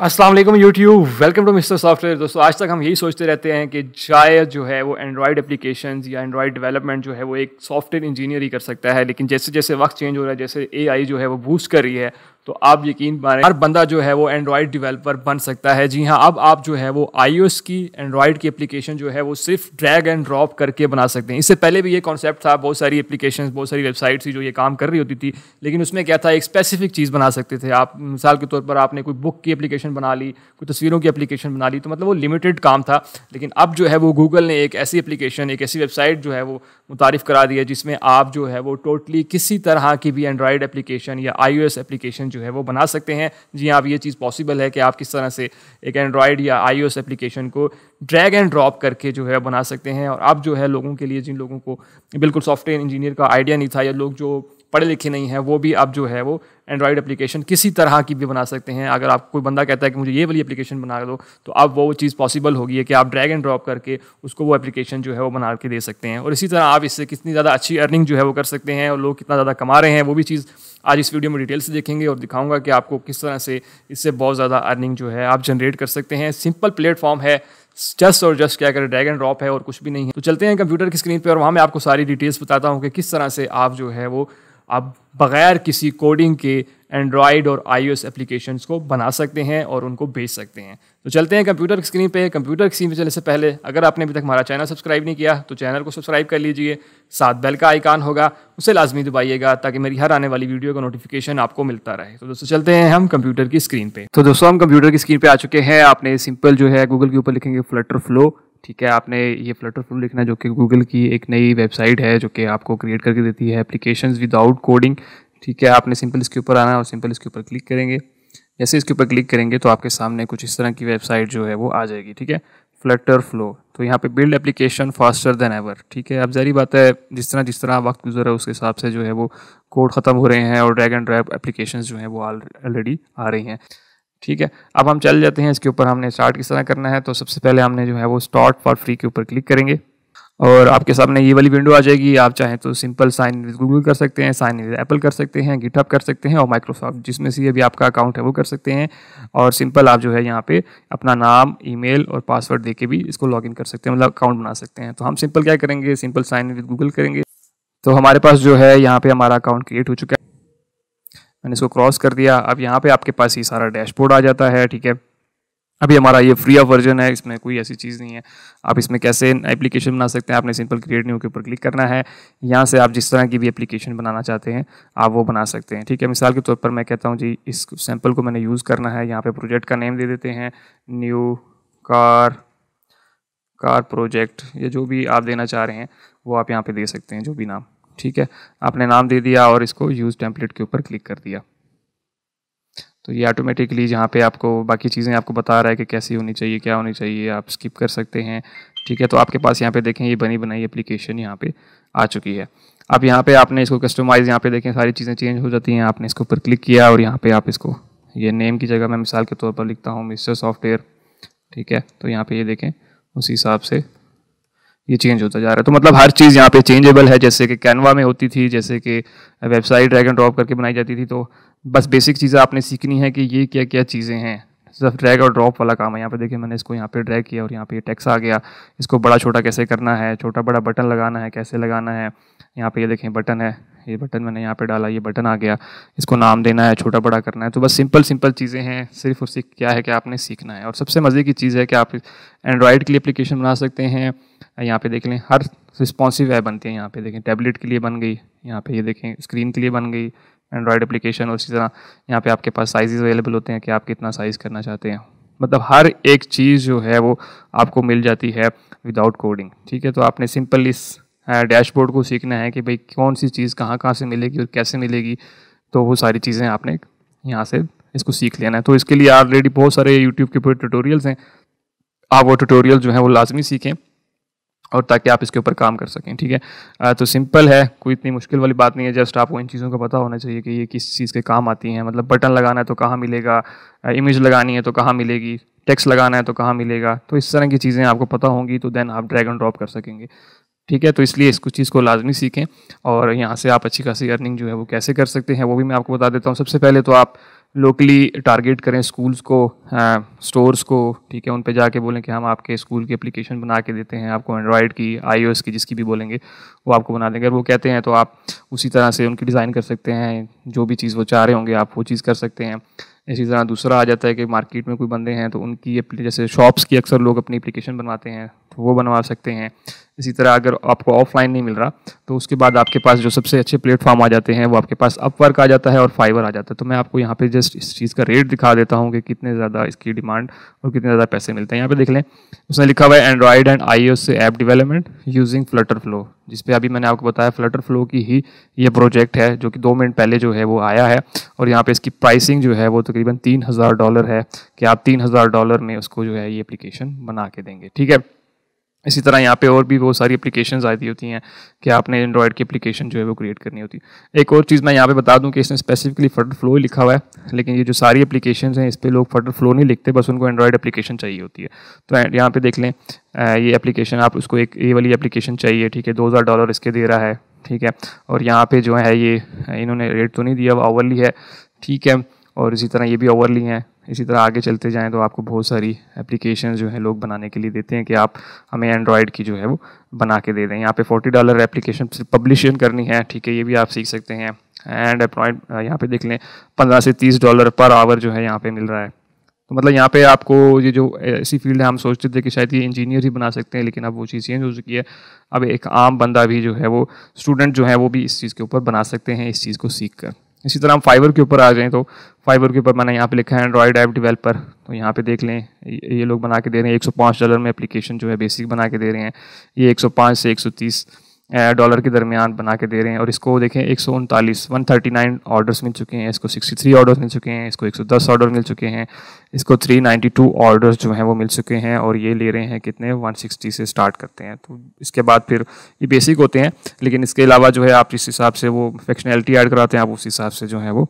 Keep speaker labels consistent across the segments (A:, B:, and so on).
A: अस्सलाम वालेकुम YouTube welcome to mister software दोस्तों आज तक हम यही सोचते रहते हैं कि शायद जो है वो एंड्रॉयड एप्लीकेशन या एंड्रॉयड डेवलपमेंट जो है वो एक सॉफ्टवेयर इंजीनियर ही कर सकता है लेकिन जैसे जैसे वक्त चेंज हो रहा है जैसे ए जो है वो बूस्ट कर रही है तो आप यकीन माने हर बंदा जो है वो एंड्रॉयड डेवलपर बन सकता है जी हाँ अब आप जो है वो आई की एंड्रॉयड की एप्लीकेशन जो है वो सिर्फ ड्रैग एंड ड्रॉप करके बना सकते हैं इससे पहले भी ये कॉन्सेप्ट था बहुत सारी एप्लीकेशन बहुत सारी वेबसाइट थी जो ये काम कर रही होती थी लेकिन उसमें क्या था एक स्पेसिफिक चीज़ बना सकते थे आप मिसाल के तौर पर आपने कोई बुक की एप्लीकेशन बना ली कोई तस्वीरों की एप्लीकेशन बना ली तो मतलब वो लिमिटेड काम था लेकिन अब जो है वो गूगल ने एक ऐसी एप्लीकेशन एक ऐसी वेबसाइट जो है वो मुतारफ़ करा दी है जिसमें आप जो है वो टोटली किसी तरह की भी एंड्रॉयड एप्लीकेशन या आई ओ एप्लीकेशन जो है वो बना सकते हैं जी हाँ अब ये चीज़ पॉसिबल है कि आप किस तरह से एक एंड्रॉयड या आई एप्लीकेशन को ड्रैग एंड ड्रॉप करके जो है बना सकते हैं और अब जो है लोगों के लिए जिन लोगों को बिल्कुल सॉफ्टवेयर इंजीनियर का आइडिया नहीं था या लोग जो पढ़े लिखे नहीं हैं वो भी आप जो है वो एंड्रॉयड एप्लीकेशन किसी तरह की भी बना सकते हैं अगर आप कोई बंदा कहता है कि मुझे ये वाली एप्लीकेशन बना दो तो अब वो चीज़ पॉसिबल होगी है कि आप ड्रैग एंड ड्रॉप करके उसको वो एप्लीकेशन जो है वो बना के दे सकते हैं और इसी तरह आप इससे कितनी ज़्यादा अच्छी अर्निंग जो है वो कर सकते हैं और लोग कितना ज़्यादा कमा रहे हैं वो भी चीज़ आज इस वीडियो में डिटेल से देखेंगे और दिखाऊंगा कि आपको किस तरह से इससे बहुत ज़्यादा अर्निंग जो है आप जनरेट कर सकते हैं सिंपल प्लेटफॉर्म है जस्ट और जस्ट क्या करें ड्रैग एंड ड्रॉप है और कुछ भी नहीं है तो चलते हैं कंप्यूटर की स्क्रीन पर और वहाँ मैं आपको सारी डिटेल्स बताता हूँ कि किस तरह से आप जो है वो आप बगैर किसी कोडिंग के एंड्रॉयड और आई ओ एप्लीकेशंस को बना सकते हैं और उनको भेज सकते हैं तो चलते हैं कंप्यूटर की स्क्रीन पे कंप्यूटर की स्क्रीन पे चलने से पहले अगर आपने अभी तक हमारा चैनल सब्सक्राइब नहीं किया तो चैनल को सब्सक्राइब कर लीजिए साथ बेल का आइकान होगा उसे लाजमी दबाइएगा ताकि मेरी हर आने वाली वीडियो का नोटिफिकेशन आपको मिलता रहे तो दोस्तों चलते हैं हम कंप्यूटर की स्क्रीन पर तो दोस्तों हम कंप्यूटर की स्क्रीन पर आ चुके हैं आपने सिंपल जो है गूगल के ऊपर लिखेंगे फ्लटर फ्लो ठीक है आपने ये फ्लटर फ्लू लिखना जो कि गूगल की एक नई वेबसाइट है जो कि आपको क्रिएट करके देती है एप्लीकेशन विदाउट कोडिंग ठीक है आपने सिंपल इसके ऊपर आना और सिंपल इसके ऊपर क्लिक करेंगे जैसे इसके ऊपर क्लिक करेंगे तो आपके सामने कुछ इस तरह की वेबसाइट जो है वो आ जाएगी ठीक है फ्लटर फ्लो तो यहाँ पे build application faster than ever ठीक है अब जारी बात है जिस तरह जिस तरह वक्त गुजर है उसके हिसाब से जो है वो कोड ख़त्म हो रहे हैं और ड्रैग एंड ड्रैप एप्लीकेशन जो हैं वो ऑलरेडी आ रही हैं ठीक है अब हम चल जाते हैं इसके ऊपर हमने स्टार्ट किस तरह करना है तो सबसे पहले हमने जो है वो स्टार्ट फॉर फ्री के ऊपर क्लिक करेंगे और आपके सामने ये वाली विंडो आ जाएगी आप चाहें तो सिंपल साइन विद गूगल कर सकते हैं साइन विद एप्पल कर सकते हैं गिटअप कर सकते हैं और माइक्रोसॉफ्ट जिसमें से अभी आपका अकाउंट है वो कर सकते हैं और सिंपल आप जो है यहाँ पे अपना नाम ईमेल और पासवर्ड दे के भी इसको लॉगिन कर सकते हैं मतलब अकाउंट बना सकते हैं तो हम सिंपल क्या करेंगे सिंपल साइन विद गूगल करेंगे तो हमारे पास जो है यहाँ पर हमारा अकाउंट क्रिएट हो चुका है आपने इसको क्रॉस कर दिया अब यहाँ पे आपके पास ये सारा डैशबोर्ड आ जाता है ठीक है अभी हमारा ये फ्री ऑफ वर्जन है इसमें कोई ऐसी चीज़ नहीं है आप इसमें कैसे एप्लीकेशन बना सकते हैं आपने सिंपल क्रिएट न्यू के ऊपर क्लिक करना है यहाँ से आप जिस तरह की भी एप्लीकेशन बनाना चाहते हैं आप वो बना सकते हैं ठीक है मिसाल के तौर पर मैं कहता हूँ जी इस सैम्पल को मैंने यूज़ करना है यहाँ पर प्रोजेक्ट का नेम दे देते हैं न्यू कार कार प्रोजेक्ट या जो भी आप देना चाह रहे हैं वो आप यहाँ पर दे सकते हैं जो भी नाम ठीक है आपने नाम दे दिया और इसको यूज़ टेम्पलेट के ऊपर क्लिक कर दिया तो ये ऑटोमेटिकली जहाँ पे आपको बाकी चीज़ें आपको बता रहा है कि कैसी होनी चाहिए क्या होनी चाहिए आप स्किप कर सकते हैं ठीक है तो आपके पास यहाँ पे देखें ये बनी बनाई एप्लीकेशन यहाँ पे आ चुकी है अब यहाँ पे आपने इसको कस्टमाइज़ यहाँ पे देखें सारी चीज़ें चेंज हो जाती हैं आपने इसके ऊपर क्लिक किया और यहाँ पर आप इसको ये नेम की जगह मैं मिसाल के तौर पर लिखता हूँ मिस्टर सॉफ्टवेयर ठीक है तो यहाँ पर ये देखें उसी हिसाब से ये चेंज होता जा रहा है तो मतलब हर चीज़ यहाँ पे चेंजेबल है जैसे कि कैनवा में होती थी जैसे कि वेबसाइट ड्रैग एंड ड्रॉप करके बनाई जाती थी तो बस बेसिक चीज़ें आपने सीखनी है कि ये क्या क्या चीज़ें हैं सिर्फ ड्रैग और ड्रॉप वाला काम है यहाँ पे देखिए मैंने इसको यहाँ पे ड्रैग किया और यहाँ पे टैक्स आ गया इसको बड़ा छोटा कैसे करना है छोटा बड़ा बटन लगाना है कैसे लगाना है यहाँ पे ये देखें बटन है ये बटन मैंने यहाँ पे डाला ये बटन आ गया इसको नाम देना है छोटा बड़ा करना है तो बस सिंपल सिंपल चीज़ें हैं सिर्फ और सिर्फ क्या है कि आपने सीखना है और सबसे मज़े की चीज़ है कि आप एंड्रॉयड के लिए एप्लीकेशन बना सकते हैं यहाँ पे देख लें हर रिस्पॉन्सिव ऐप बनती है यहाँ पे देखें टैबलेट के लिए बन गई यहाँ पे ये देखें स्क्रीन के लिए बन गई एंड्रॉयड अप्लीकेशन और इसी तरह यहाँ पे आपके पास साइज़ अवेलेबल होते हैं कि आप कितना साइज़ करना चाहते हैं मतलब हर एक चीज़ जो है वो आपको मिल जाती है विदाउट कोडिंग ठीक है तो आपने सिंपल इस डैशबोर्ड को सीखना है कि भाई कौन सी चीज़ कहाँ कहाँ से मिलेगी और कैसे मिलेगी तो वो सारी चीज़ें आपने यहाँ से इसको सीख लेना है तो इसके लिए ऑलरेडी बहुत सारे यूट्यूब के ऊपर ट्यूटोरियल्स हैं आप वो ट्यूटोरियल जो हैं वो लाजमी सीखें और ताकि आप इसके ऊपर काम कर सकें ठीक है तो सिंपल है कोई इतनी मुश्किल वाली बात नहीं है जस्ट आपको इन चीज़ों का पता होना चाहिए कि ये किस चीज़ के काम आती हैं मतलब बटन लगाना है तो कहाँ मिलेगा इमेज लगानी है तो कहाँ मिलेगी टेक्स्ट लगाना है तो कहाँ मिलेगा तो इस तरह की चीज़ें आपको पता होंगी तो देन आप ड्रैग एंड ड्रॉप कर सकेंगे ठीक है तो इसलिए इसको चीज़ को लाजमी सीखें और यहाँ से आप अच्छी खासी अर्निंग जो है वो कैसे कर सकते हैं वो भी मैं आपको बता देता हूँ सबसे पहले तो आप लोकली टारगेट करें स्कूल्स को स्टोर्स को ठीक है उन पे जाके बोलें कि हम आपके स्कूल की एप्लीकेशन बना के देते हैं आपको एंड्रॉयड की आईओएस की जिसकी भी बोलेंगे वो आपको बना देंगे अगर वो कहते हैं तो आप उसी तरह से उनकी डिज़ाइन कर सकते हैं जो भी चीज़ वो चाह रहे होंगे आप वो चीज़ कर सकते हैं इसी तरह दूसरा आ जाता है कि मार्केट में कोई बंदे हैं तो उनकी जैसे शॉप्स की अक्सर लोग अपनी एप्लीकेशन बनवाते हैं तो वो बनवा सकते हैं इसी तरह अगर आपको ऑफलाइन नहीं मिल रहा तो उसके बाद आपके पास जो सबसे अच्छे प्लेटफॉर्म आ जाते हैं वो आपके पास अपवर्क आ जाता है और फाइवर आ जाता है तो मैं आपको यहाँ पे जस्ट इस चीज़ का रेट दिखा देता हूँ कि कितने ज़्यादा इसकी डिमांड और कितने ज़्यादा पैसे मिलते हैं यहाँ पे देख लें उसने लिखा हुआ है Android and iOS app development using FlutterFlow जिसपे अभी मैंने आपको बताया फ्लटर फ्लो की ही ये प्रोजेक्ट है जो कि दो मिनट पहले जो है वो आया है और यहाँ पे इसकी प्राइसिंग जो है वो तकरीबन तीन हज़ार डॉलर है कि आप तीन हज़ार डॉलर में उसको जो है ये एप्लीकेशन बना के देंगे ठीक है इसी तरह यहाँ पे और भी बहुत सारी एप्लीकेशन आती होती हैं कि आपने एंड्रॉयड की एप्लीकेशन जो है वो क्रिएट करनी होती है एक और चीज़ मैं यहाँ पे बता दूँ कि इसने स्पेसिफिकली फटर फ्लो ही लिखा हुआ है लेकिन ये जो सारी एप्लीकेशन हैं इस पर लोग फटर फ्लो नहीं लिखते बस उनको एंड्रॉयड एप्लीकेशन चाहिए होती है तो यहाँ पर देख लें ये एप्लीकेशन आप उसको एक ए वाली एप्लीकेशन चाहिए ठीक है दो हज़ार डॉलर इसके दे रहा है ठीक है और यहाँ पर जो है ये इन्होंने रेट तो नहीं दिया वो आवरली है ठीक है और इसी तरह ये भी ओवरली हैं इसी तरह आगे चलते जाएँ तो आपको बहुत सारी एप्लीकेशन जो हैं लोग बनाने के लिए देते हैं कि आप हमें एंड्रॉयड की जो है वो बना के दे दें यहाँ पे फोर्टी डॉलर एप्लीकेशन पब्लिशन करनी है ठीक है ये भी आप सीख सकते हैं एंड अपॉइंट यहाँ पे देख लें पंद्रह से तीस डॉलर पर आवर जो है यहाँ पर मिल रहा है तो मतलब यहाँ पे आपको ये जो ऐसी फील्ड है हम सोचते थे कि शायद ये इंजीनियर ही बना सकते हैं लेकिन अब वो चीज़ चेंज हो चुकी है अब एक आम बंदा भी जो है वो स्टूडेंट जो है वो भी इस चीज़ के ऊपर बना सकते हैं इस चीज़ को सीख कर इसी तरह हम फाइबर के ऊपर आ जाएँ तो फाइवर के ऊपर मैंने यहाँ पे लिखा है एंड्रॉयड ऐप डेवलपर तो यहाँ पे देख लें ये लोग बना के दे रहे हैं 105 डॉलर में एप्लीकेशन जो है बेसिक बना के दे रहे हैं ये 105 से 130 डॉलर के दरमियान बना के दे रहे हैं और इसको देखें एक सौ उनतालीस वन थर्टी नाइन ऑर्डर्स मिल चुके हैं इसको सिक्सटी थ्री ऑर्डर्स मिल चुके हैं इसको एक सौ दस ऑर्डर मिल चुके हैं इसको थ्री नाइन्टी टू ऑर्डर्स जो हैं वो मिल चुके हैं और ये ले रहे हैं कितने वन सिक्सटी से स्टार्ट करते हैं तो इसके बाद फिर ये बेसिक होते हैं लेकिन इसके अलावा जो है आप जिस हिसाब से वो फैक्शनैलिटी ऐड कराते हैं आप उस हिसाब से जो है वो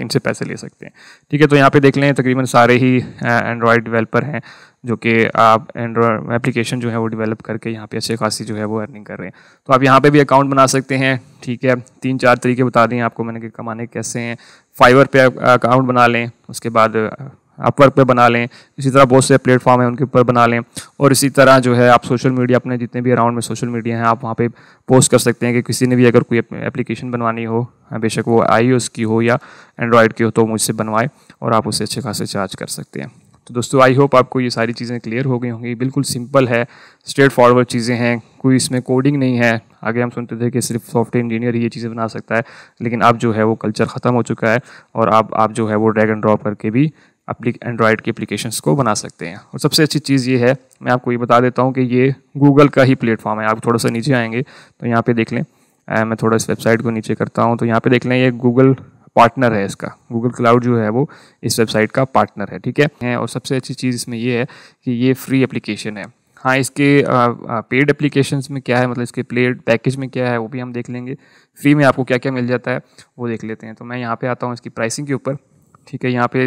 A: इनसे पैसे ले सकते हैं ठीक है तो यहाँ पे देख लें तकरीबन सारे ही एंड्रॉयड डेवलपर हैं जो कि आप एंड्रॉय एप्लीकेशन जो है वो डेवलप करके यहाँ पे अच्छे खासी जो है वो अर्निंग कर रहे हैं तो आप यहाँ पे भी अकाउंट बना सकते हैं ठीक है तीन चार तरीके बता दें आपको मैंने कि कमाने कैसे हैं फाइवर पे अकाउंट बना लें उसके बाद अपवर्क uh, पे बना लें इसी तरह बहुत से प्लेटफॉर्म हैं उनके ऊपर बना लें और इसी तरह जो है आप सोशल मीडिया अपने जितने भी अराउंड में सोशल मीडिया हैं आप वहाँ पे पोस्ट कर सकते हैं कि किसी ने भी अगर कोई एप्लीकेशन बनवानी हो हाँ, बेशक वो आई की हो या एंड्रॉयड की हो तो मुझसे बनवाए और आप उसे अच्छे खासे चार्ज कर सकते हैं तो दोस्तों आई होप आपको ये सारी चीज़ें क्लियर हो गई होंगी बिल्कुल सिंपल है स्ट्रेट फॉरवर्ड चीज़ें हैं कोई इसमें कोडिंग नहीं है आगे हम सुनते थे कि सिर्फ सॉफ्टवेयर इंजीनियर ही ये चीज़ें बना सकता है लेकिन अब जो है वो कल्चर ख़त्म हो चुका है और अब आप जो है वो ड्रैग एंड ड्रॉप करके भी अपनी एंड्रॉयड के एप्लीकेशंस को बना सकते हैं और सबसे अच्छी चीज़ ये है मैं आपको ये बता देता हूँ कि ये गूगल का ही प्लेटफॉर्म है आप थोड़ा सा नीचे आएंगे तो यहाँ पे देख लें मैं थोड़ा इस वेबसाइट को नीचे करता हूँ तो यहाँ पे देख लें ये गूगल पार्टनर है इसका गूगल क्लाउड जो है वो इस वेबसाइट का पार्टनर है ठीक है और सबसे अच्छी चीज़ इसमें ये है कि ये फ्री एप्लीकेशन है हाँ इसके पेड एप्लीकेशंस में क्या है मतलब इसके प्लेड पैकेज में क्या है वो भी हम देख लेंगे फ्री में आपको क्या क्या मिल जाता है वो देख लेते हैं तो मैं यहाँ पे आता हूँ इसकी प्राइसिंग के ऊपर ठीक है यहाँ पे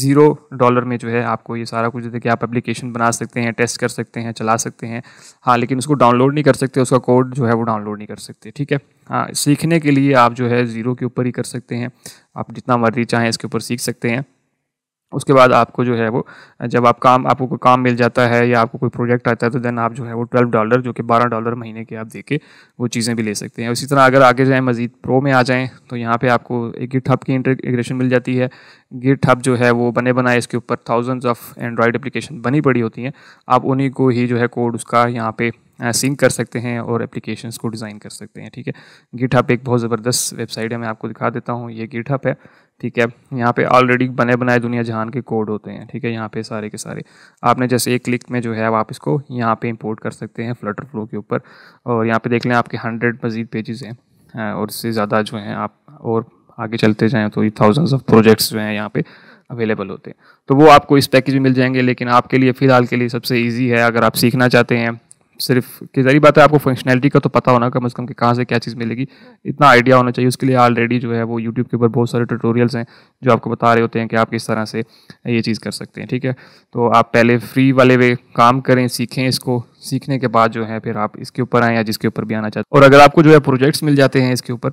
A: ज़ीरो डॉलर में जो है आपको ये सारा कुछ देखिए आप एप्लीकेशन बना सकते हैं टेस्ट कर सकते हैं चला सकते हैं हाँ लेकिन उसको डाउनलोड नहीं कर सकते उसका कोड जो है वो डाउनलोड नहीं कर सकते ठीक है हाँ सीखने के लिए आप जो है ज़ीरो के ऊपर ही कर सकते हैं आप जितना मर्जी चाहें इसके ऊपर सीख सकते हैं उसके बाद आपको जो है वो जब आप काम आपको कोई काम मिल जाता है या आपको कोई प्रोजेक्ट आता है तो देन आप जो है वो ट्वेल्व डॉलर जो कि बारह डॉलर महीने के आप दे के वो चीज़ें भी ले सकते हैं उसी तरह अगर आगे जाएँ मजीद प्रो में आ जाएँ तो यहाँ पे आपको एक गिट हब की इंटीग्रेशन मिल जाती है गिट हब जो है वो बने बनाए इसके ऊपर थाउजेंड्स ऑफ एंड्रॉयड एप्लीकेशन बनी पड़ी होती हैं आप उन्हीं को ही जो है कोड उसका यहाँ पे सिंक कर सकते हैं और एप्लीकेशंस को डिज़ाइन कर सकते हैं ठीक है गिट हब एक बहुत ज़बरदस्त वेबसाइट है मैं आपको दिखा देता हूँ ये गिट हब है ठीक है यहाँ पे ऑलरेडी बने बनाए दुनिया जहान के कोड होते हैं ठीक है यहाँ पे सारे के सारे आपने जैसे एक क्लिक में जो है आप इसको यहाँ पे इंपोर्ट कर सकते हैं फ्लटर फ्लो के ऊपर और यहाँ पे देख लें आपके हंड्रेड मज़ीद पेजेस हैं और इससे ज़्यादा जो हैं आप और आगे चलते जाएँ तो ये थाउजेंड्स ऑफ प्रोजेक्ट्स जो हैं यहाँ पर अवेलेबल होते हैं तो वो आपको इस पैकेज में मिल जाएंगे लेकिन आपके लिए फ़िलहाल के लिए सबसे ईजी है अगर आप सीखना चाहते हैं सिर्फ कि जारी बात है आपको फंक्शनैलिटी का तो पता होना कम अज़ कम कि कहाँ से क्या चीज़ मिलेगी इतना आइडिया होना चाहिए उसके लिए ऑलरेडी जो है वो यूट्यूब के ऊपर बहुत सारे ट्यूटोरियल्स हैं जो आपको बता रहे होते हैं कि आप किस तरह से ये चीज़ कर सकते हैं ठीक है तो आप पहले फ्री वाले वे काम करें सीखें इसको सीखने के बाद जो है फिर आप इसके ऊपर आएँ या जिसके ऊपर भी आना चाहते हैं और अगर आपको जो है प्रोजेक्ट्स मिल जाते हैं इसके ऊपर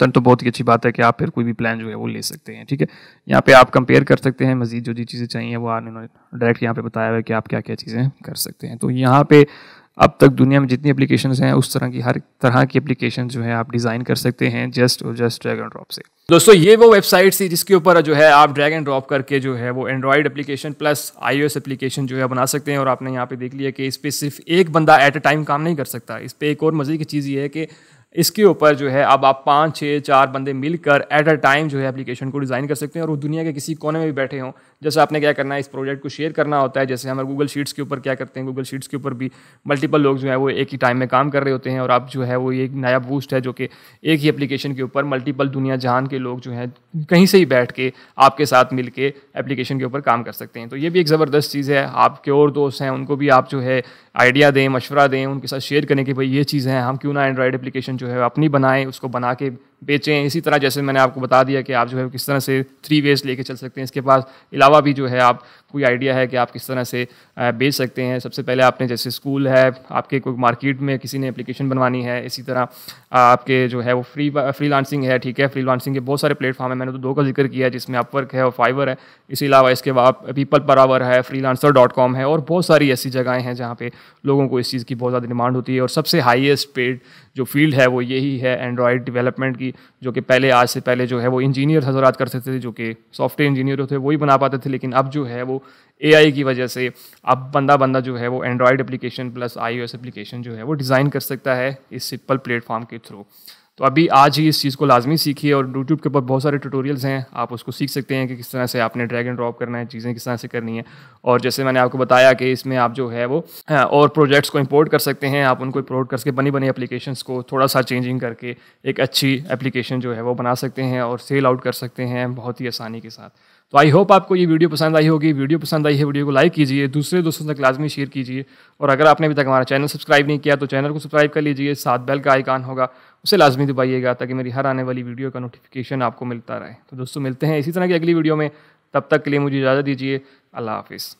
A: तन तो बहुत ही अच्छी बात है कि आप फिर कोई भी प्लान जो है वो ले सकते हैं ठीक है यहाँ पे आप कंपेयर कर सकते हैं मजीद जो जी चीज़ें चाहिए वो उन्होंने डायरेक्ट यहाँ पे बताया हुआ है कि आप क्या क्या चीज़ें कर सकते हैं तो यहाँ पे अब तक दुनिया में जितनी एप्लीकेशन हैं उस तरह की हर तरह की एप्लीकेशन जो है आप डिज़ाइन कर सकते हैं जस्ट और जस्ट ड्रैगन ड्रॉप से दोस्तों ये वो वेबसाइट्स थी जिसके ऊपर जो है आप ड्रैग एंड ड्रॉप करके जो है वो Android application plus iOS application जो है बना सकते हैं और आपने यहाँ पे देख लिया कि इस पर सिर्फ एक बंदा एट अ टाइम काम नहीं कर सकता इस पर एक और मज़े की चीज़ ये है कि इसके ऊपर जो है अब आप पाँच छः चार बंदे मिलकर एट अ टाइम जो है एप्लीकेशन को डिज़ाइन कर सकते हैं और वो दुनिया के किसी कोने में भी बैठे हों जैसे आपने क्या करना है इस प्रोजेक्ट को शेयर करना होता है जैसे हमारे गूगल शीट्स के ऊपर क्या करते हैं गूगल शीट्स के ऊपर भी मल्टीपल लोग जो है वो एक ही टाइम में काम कर रहे होते हैं और आप जो है वो एक नया बूस्ट है जो कि एक ही एप्लीकेशन के ऊपर मल्टीपल दुनिया जहान के लोग जो हैं कहीं से ही बैठ के आपके साथ मिल के एप्लीकेशन के ऊपर काम कर सकते हैं तो ये भी एक ज़बरदस्त चीज़ है आपके और दोस्त हैं उनको भी आप जो है आइडिया दें मशवरा दें उनके साथ शेयर करें कि भाई ये चीज़ें हैं हम क्यों ना एंड्रॉयड एप्लीकेशन जो है अपनी बनाएं उसको बना के बेचें इसी तरह जैसे मैंने आपको बता दिया कि आप जो है किस तरह से थ्री वेज लेके चल सकते हैं इसके पास अलावा भी जो है आप कोई आइडिया है कि आप किस तरह से बेच सकते हैं सबसे पहले आपने जैसे स्कूल है आपके कोई मार्केट में किसी ने एप्लीकेशन बनवानी है इसी तरह आपके जो है वो फ्री फ्री लांसिंग है ठीक है फ्री लांसिंग के बहुत सारे प्लेटफॉर्म है मैंने तो दो का जिक्र किया है जिसमें अपवर्क है और फाइवर है इसी अलावा इसके बाद पीपल पर आवर है फ्री है और बहुत सारी ऐसी जगहें हैं जहाँ पर लोगों को इस चीज़ की बहुत ज़्यादा डिमांड होती है और सबसे हाइएस्ट पेड जो फील्ड है वो यही है एंड्रॉयड डेवलपमेंट की जो कि पहले आज से पहले जो है वो इंजीनियर हजरात कर सकते थे जो कि सॉफ्टवेयर इंजीनियर होते वही बना पाते थे लेकिन अब जो है वो ए की वजह से अब बंदा बंदा जो है वो Android application plus I application जो है वो डिज़ाइन कर सकता है इस सिंपल प्लेटफॉर्म के थ्रू तो अभी आज ही इस चीज़ को लाजमी सीखिए और यूट्यूब के ऊपर बहुत सारे ट्यूटोरियल्स हैं आप उसको सीख सकते हैं कि किस तरह से आपने ड्रैग एंड ड्रॉप करना है चीज़ें किस तरह से करनी है और जैसे मैंने आपको बताया कि इसमें आप जो है वो हाँ, और प्रोजेक्ट्स को इम्पोर्ट कर सकते हैं आप उनको इंपोर्ट करके बनी बनी एप्लीकेशंस को थोड़ा सा चेंजिंग करके एक अच्छी एप्लीकेशन जो है वो बना सकते हैं और सेल आउट कर सकते हैं बहुत ही आसानी के साथ तो आई होप आपको ये वीडियो पसंद आई होगी वीडियो पसंद आई है वीडियो को लाइक कीजिए दूसरे दोस्तों तक लाजमी शेयर कीजिए और अगर आपने अभी तक हमारा चैनल सब्सक्राइब नहीं किया तो चैनल को सब्सक्राइब कर लीजिए साथ बेल का आइकान होगा उसे लाजमी दबाइएगा ताकि मेरी हर आने वाली वीडियो का नोटिफिकेशन आपको मिलता रहे तो दोस्तों मिलते हैं इसी तरह की अगली वीडियो में तब तक के लिए मुझे इजाज़त दीजिए अल्लाह हाफिज़